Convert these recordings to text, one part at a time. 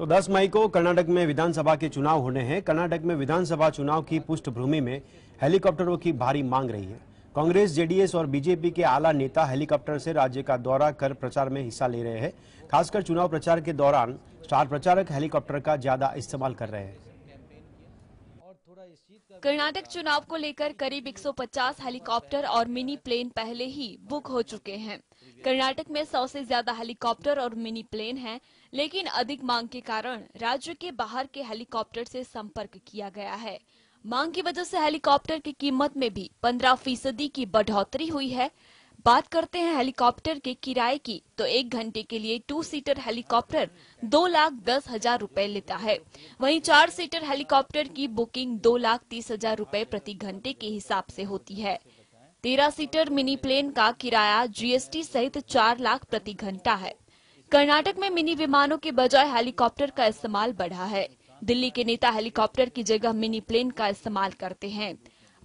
तो 10 मई को कर्नाटक में विधानसभा के चुनाव होने हैं कर्नाटक में विधानसभा चुनाव की पृष्ठभूमि में हेलीकॉप्टरों की भारी मांग रही है कांग्रेस जेडीएस और बीजेपी के आला नेता हेलीकॉप्टर से राज्य का दौरा कर प्रचार में हिस्सा ले रहे हैं खासकर चुनाव प्रचार के दौरान स्टार प्रचारक हेलीकॉप्टर का ज्यादा इस्तेमाल कर रहे हैं कर्नाटक चुनाव को लेकर करीब 150 हेलीकॉप्टर और मिनी प्लेन पहले ही बुक हो चुके हैं कर्नाटक में 100 से ज्यादा हेलीकॉप्टर और मिनी प्लेन हैं, लेकिन अधिक मांग के कारण राज्य के बाहर के हेलीकॉप्टर से संपर्क किया गया है मांग की वजह से हेलीकॉप्टर की कीमत में भी 15 फीसदी की बढ़ोतरी हुई है बात करते हैं हेलीकॉप्टर के किराए की तो एक घंटे के लिए टू सीटर हेलीकॉप्टर दो लाख दस हजार रूपए लेता है वहीं चार सीटर हेलीकॉप्टर की बुकिंग दो लाख तीस हजार रूपए प्रति घंटे के हिसाब से होती है तेरह सीटर मिनी प्लेन का किराया जीएसटी सहित चार लाख प्रति घंटा है कर्नाटक में मिनी विमानों के बजाय हेलीकॉप्टर का इस्तेमाल बढ़ा है दिल्ली के नेता हेलीकॉप्टर की जगह मिनी प्लेन का इस्तेमाल करते हैं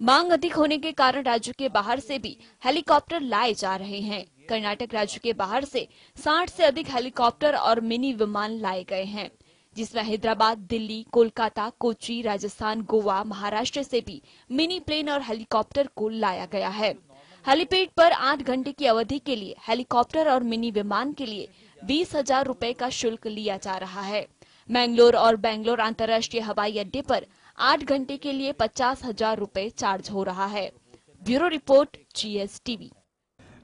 मांग अधिक होने के कारण राज्य के बाहर से भी हेलीकॉप्टर लाए जा रहे हैं कर्नाटक राज्य के बाहर से 60 से अधिक हेलीकॉप्टर और मिनी विमान लाए गए हैं जिसमें हैदराबाद दिल्ली कोलकाता कोची राजस्थान गोवा महाराष्ट्र से भी मिनी प्लेन और हेलीकॉप्टर को लाया गया है हेलीपैड पर आठ घंटे की अवधि के लिए हेलीकॉप्टर और मिनी विमान के लिए बीस हजार रूपए का शुल्क लिया जा रहा है मैंगलोर और बेंगलोर अंतर्राष्ट्रीय हवाई अड्डे पर आठ घंटे के लिए पचास हजार रूपए चार्ज हो रहा है ब्यूरो रिपोर्ट जीएसटीवी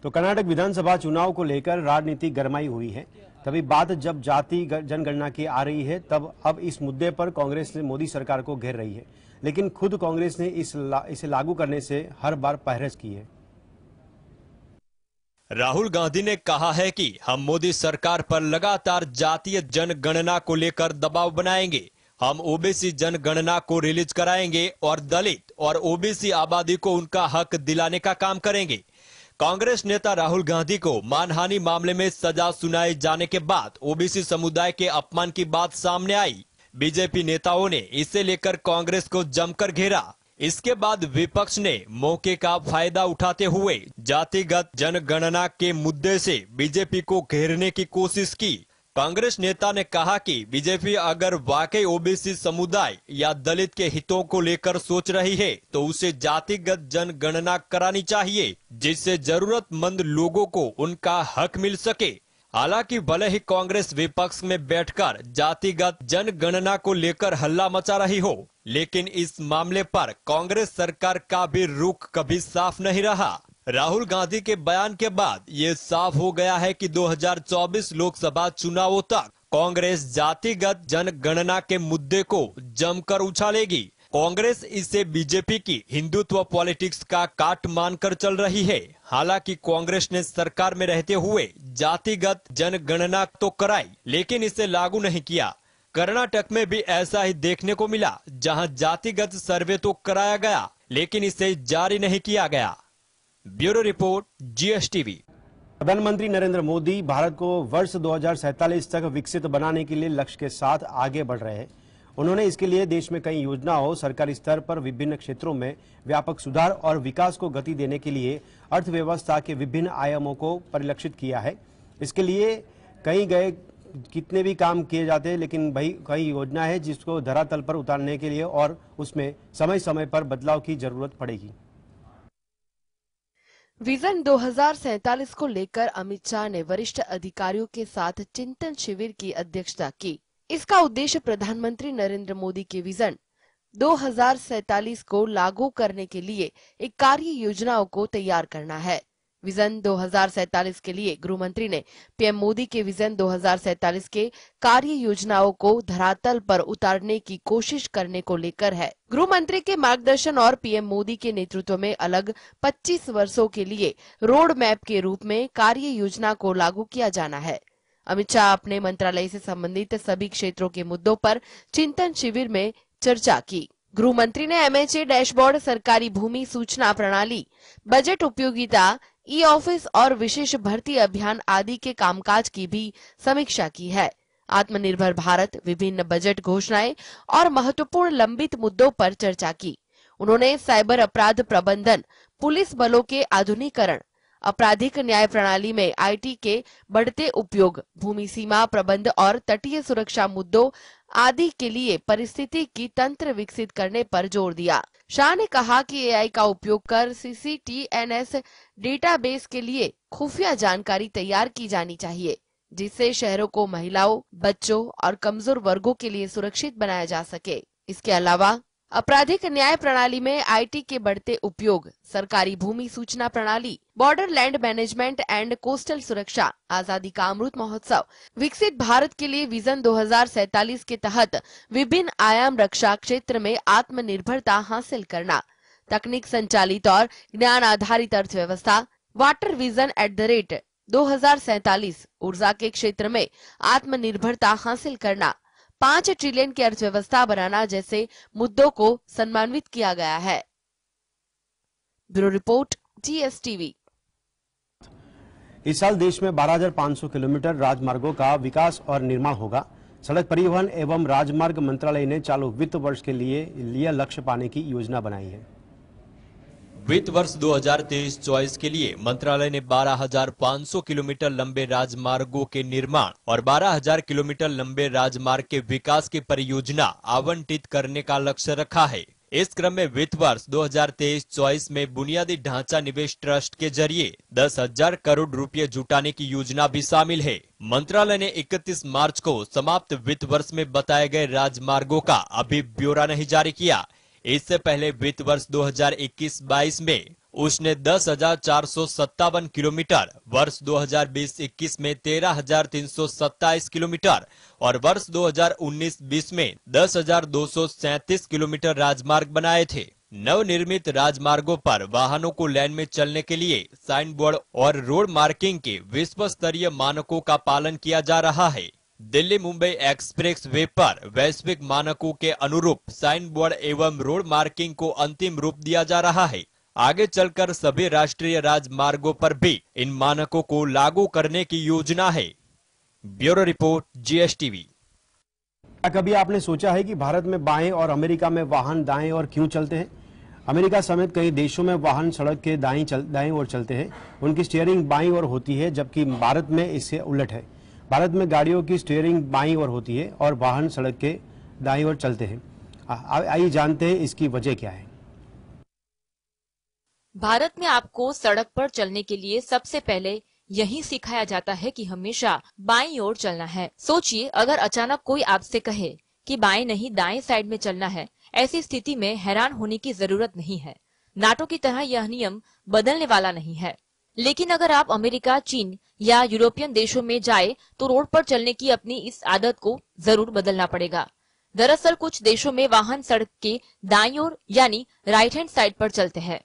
तो कर्नाटक विधानसभा चुनाव को लेकर राजनीति गरमाई हुई है तभी बात जब जाति जनगणना की आ रही है तब अब इस मुद्दे पर कांग्रेस ने मोदी सरकार को घेर रही है लेकिन खुद कांग्रेस ने इस ला, इसे लागू करने से हर बार पहरज की है राहुल गांधी ने कहा है कि हम मोदी सरकार पर लगातार जातीय जनगणना को लेकर दबाव बनाएंगे हम ओबीसी जनगणना को रिलीज कराएंगे और दलित और ओबीसी आबादी को उनका हक दिलाने का काम करेंगे कांग्रेस नेता राहुल गांधी को मानहानि मामले में सजा सुनाए जाने के बाद ओबीसी समुदाय के अपमान की बात सामने आई बीजेपी नेताओं ने इसे लेकर कांग्रेस को जमकर घेरा इसके बाद विपक्ष ने मौके का फायदा उठाते हुए जातिगत जनगणना के मुद्दे से बीजेपी को घेरने की कोशिश की कांग्रेस नेता ने कहा कि बीजेपी अगर वाकई ओबीसी समुदाय या दलित के हितों को लेकर सोच रही है तो उसे जातिगत जनगणना करानी चाहिए जिससे जरूरतमंद लोगों को उनका हक मिल सके हालांकि भले ही कांग्रेस विपक्ष में बैठकर जातिगत जनगणना को लेकर हल्ला मचा रही हो लेकिन इस मामले पर कांग्रेस सरकार का भी रुख कभी साफ नहीं रहा राहुल गांधी के बयान के बाद ये साफ हो गया है कि 2024 लोकसभा चुनावों तक कांग्रेस जातिगत जनगणना के मुद्दे को जमकर उछालेगी कांग्रेस इसे बीजेपी की हिंदुत्व पॉलिटिक्स का काट मानकर चल रही है हालांकि कांग्रेस ने सरकार में रहते हुए जातिगत जनगणना तो कराई लेकिन इसे लागू नहीं किया कर्नाटक में भी ऐसा ही देखने को मिला जहां जातिगत सर्वे तो कराया गया लेकिन इसे जारी नहीं किया गया ब्यूरो रिपोर्ट जीएसटीवी प्रधानमंत्री नरेंद्र मोदी भारत को वर्ष दो तक विकसित बनाने के लिए लक्ष्य के साथ आगे बढ़ रहे हैं उन्होंने इसके लिए देश में कई योजनाओं सरकारी स्तर पर विभिन्न क्षेत्रों में व्यापक सुधार और विकास को गति देने के लिए अर्थव्यवस्था के विभिन्न आयामों को परिलक्षित किया है इसके लिए कई गए कितने भी काम किए जाते हैं लेकिन भाई कई योजना है जिसको धरातल पर उतारने के लिए और उसमें समय समय पर बदलाव की जरूरत पड़ेगी विजन दो को लेकर अमित शाह ने वरिष्ठ अधिकारियों के साथ चिंतन शिविर की अध्यक्षता की इसका उद्देश्य प्रधानमंत्री नरेंद्र मोदी के विजन दो को लागू करने के लिए एक कार्य योजनाओं को तैयार करना है विजन 2047 के लिए गृह मंत्री ने पीएम मोदी के विजन 2047 के कार्य योजनाओं को धरातल पर उतारने की कोशिश करने को लेकर है गृह मंत्री के मार्गदर्शन और पीएम मोदी के नेतृत्व में अलग 25 वर्षों के लिए रोड मैप के रूप में कार्य योजना को लागू किया जाना है अमित शाह अपने मंत्रालय से संबंधित सभी क्षेत्रों के मुद्दों पर चिंतन शिविर में चर्चा की गृह मंत्री ने एमएचए डैशबोर्ड सरकारी भूमि सूचना प्रणाली बजट उपयोगिता ई ऑफिस और विशेष भर्ती अभियान आदि के कामकाज की भी समीक्षा की है आत्मनिर्भर भारत विभिन्न बजट घोषणाएं और महत्वपूर्ण लंबित मुद्दों पर चर्चा की उन्होंने साइबर अपराध प्रबंधन पुलिस बलों के आधुनिकरण आपराधिक न्याय प्रणाली में आईटी के बढ़ते उपयोग भूमि सीमा प्रबंध और तटीय सुरक्षा मुद्दों आदि के लिए परिस्थिति की तंत्र विकसित करने पर जोर दिया शाह ने कहा कि एआई का उपयोग कर सीसीटीएनएस डेटाबेस के लिए खुफिया जानकारी तैयार की जानी चाहिए जिससे शहरों को महिलाओं बच्चों और कमजोर वर्गों के लिए सुरक्षित बनाया जा सके इसके अलावा आपराधिक न्याय प्रणाली में आईटी के बढ़ते उपयोग सरकारी भूमि सूचना प्रणाली border land management and coastal सुरक्षा आजादी का अमृत महोत्सव विकसित भारत के लिए विजन 2047 के तहत विभिन्न आयाम रक्षा क्षेत्र में आत्मनिर्भरता हासिल करना तकनीक संचालित और ज्ञान आधारित अर्थव्यवस्था water vision at the rate दो ऊर्जा के क्षेत्र में आत्मनिर्भरता हासिल करना पांच ट्रिलियन की अर्थव्यवस्था बनाना जैसे मुद्दों को सम्मानित किया गया है ब्यूरो रिपोर्ट टीएसटीवी इस साल देश में 12,500 किलोमीटर राजमार्गों का विकास और निर्माण होगा सड़क परिवहन एवं राजमार्ग मंत्रालय ने चालू वित्त वर्ष के लिए लिया लक्ष्य पाने की योजना बनाई है वित्त वर्ष 2023-24 के लिए मंत्रालय ने 12,500 किलोमीटर लंबे राजमार्गों के निर्माण और 12,000 किलोमीटर लंबे राजमार्ग के विकास की परियोजना आवंटित करने का लक्ष्य रखा है इस क्रम में वित्त वर्ष 2023-24 में बुनियादी ढांचा निवेश ट्रस्ट के जरिए दस हजार करोड़ रुपए जुटाने की योजना भी शामिल है मंत्रालय ने 31 मार्च को समाप्त वित्त वर्ष में बताए गए राजमार्गों का अभी ब्यौरा नहीं जारी किया इससे पहले वित्त वर्ष 2021-22 में उसने दस हजार चार सौ सत्तावन किलोमीटर वर्ष 2020-21 में तेरह हजार तीन सौ सत्ताईस किलोमीटर और वर्ष 2019-20 में दस हजार दो सौ किलोमीटर राजमार्ग बनाए थे नवनिर्मित राजमार्गों पर वाहनों को लेन में चलने के लिए साइन बोर्ड और रोड मार्किंग के विश्व स्तरीय मानकों का पालन किया जा रहा है दिल्ली मुंबई एक्सप्रेस वे पर वैश्विक मानकों के अनुरूप साइन बोर्ड एवं रोड मार्किंग को अंतिम रूप दिया जा रहा है आगे चलकर सभी राष्ट्रीय राजमार्गों पर भी इन मानकों को लागू करने की योजना है ब्यूरो रिपोर्ट जीएसटीवी कभी आपने सोचा है कि भारत में बाएं और अमेरिका में वाहन दाएं और क्यों चलते हैं अमेरिका समेत कई देशों में वाहन सड़क के दाएं चल दाएं और चलते हैं उनकी स्टीयरिंग बाई और होती है जबकि भारत में इससे उलट है भारत में गाड़ियों की स्टेयरिंग बाई ओर होती है और वाहन सड़क के दाई ओर चलते हैं आइए जानते हैं इसकी वजह क्या है भारत में आपको सड़क पर चलने के लिए सबसे पहले यही सिखाया जाता है कि हमेशा बाई ओर चलना है सोचिए अगर अचानक कोई आपसे कहे कि बाएं नहीं दाएं साइड में चलना है ऐसी स्थिति में हैरान होने की जरूरत नहीं है नाटो की तरह यह नियम बदलने वाला नहीं है लेकिन अगर आप अमेरिका चीन या यूरोपियन देशों में जाए तो रोड पर चलने की अपनी इस आदत को जरूर बदलना पड़ेगा दरअसल कुछ देशों में वाहन सड़क के दाई ओर यानी राइट हैंड साइड पर चलते हैं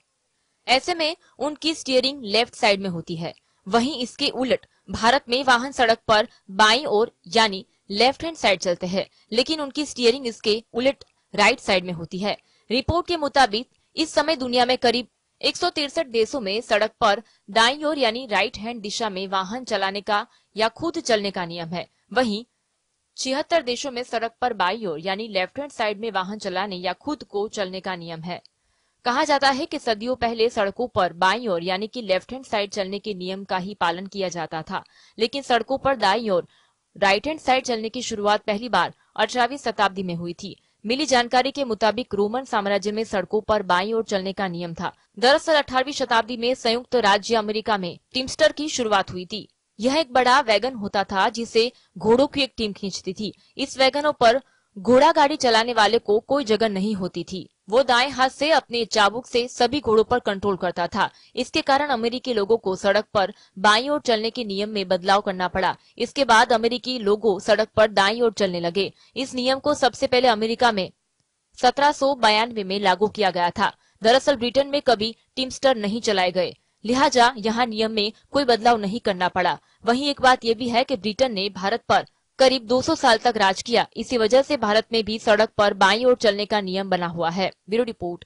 ऐसे में उनकी स्टीयरिंग लेफ्ट साइड में होती है वहीं इसके उलट भारत में वाहन सड़क पर बाई ओर यानी लेफ्ट हैंड साइड चलते हैं लेकिन उनकी स्टीयरिंग इसके उलट राइट साइड में होती है रिपोर्ट के मुताबिक इस समय दुनिया में करीब एक देशों में सड़क पर दाई ओर यानी राइट हैंड दिशा में वाहन चलाने का या खुद चलने का नियम है वहीं छिहत्तर देशों में सड़क पर बाई ओर यानी लेफ्ट हैंड साइड में वाहन चलाने या खुद को चलने का नियम है कहा जाता है कि सदियों पहले सड़कों पर बाई ओर यानी कि लेफ्ट हैंड साइड चलने के नियम का ही पालन किया जाता था लेकिन सड़कों पर दाई ओर राइट हैंड साइड चलने की शुरुआत पहली बार अठारहवीं शताब्दी में हुई थी मिली जानकारी के मुताबिक रोमन साम्राज्य में सड़कों पर बाई ओर चलने का नियम था दरअसल 18वीं शताब्दी में संयुक्त राज्य अमेरिका में टिम्स्टर की शुरुआत हुई थी यह एक बड़ा वैगन होता था जिसे घोड़ों की एक टीम खींचती थी इस वैगनों पर घोड़ा गाड़ी चलाने वाले को कोई जगह नहीं होती थी वो दाएं हाथ से अपने चाबुक से सभी घोड़ों पर कंट्रोल करता था इसके कारण अमेरिकी लोगों को सड़क पर बाई ओर चलने के नियम में बदलाव करना पड़ा इसके बाद अमेरिकी लोगों सड़क पर दाई ओर चलने लगे इस नियम को सबसे पहले अमेरिका में सत्रह में लागू किया गया था दरअसल ब्रिटेन में कभी टीमस्टर नहीं चलाए गए लिहाजा यहाँ नियम में कोई बदलाव नहीं करना पड़ा वहीं एक बात यह भी है कि ब्रिटेन ने भारत पर करीब 200 साल तक राज किया इसी वजह से भारत में भी सड़क पर बाई ओर चलने का नियम बना हुआ है ब्यूरो रिपोर्ट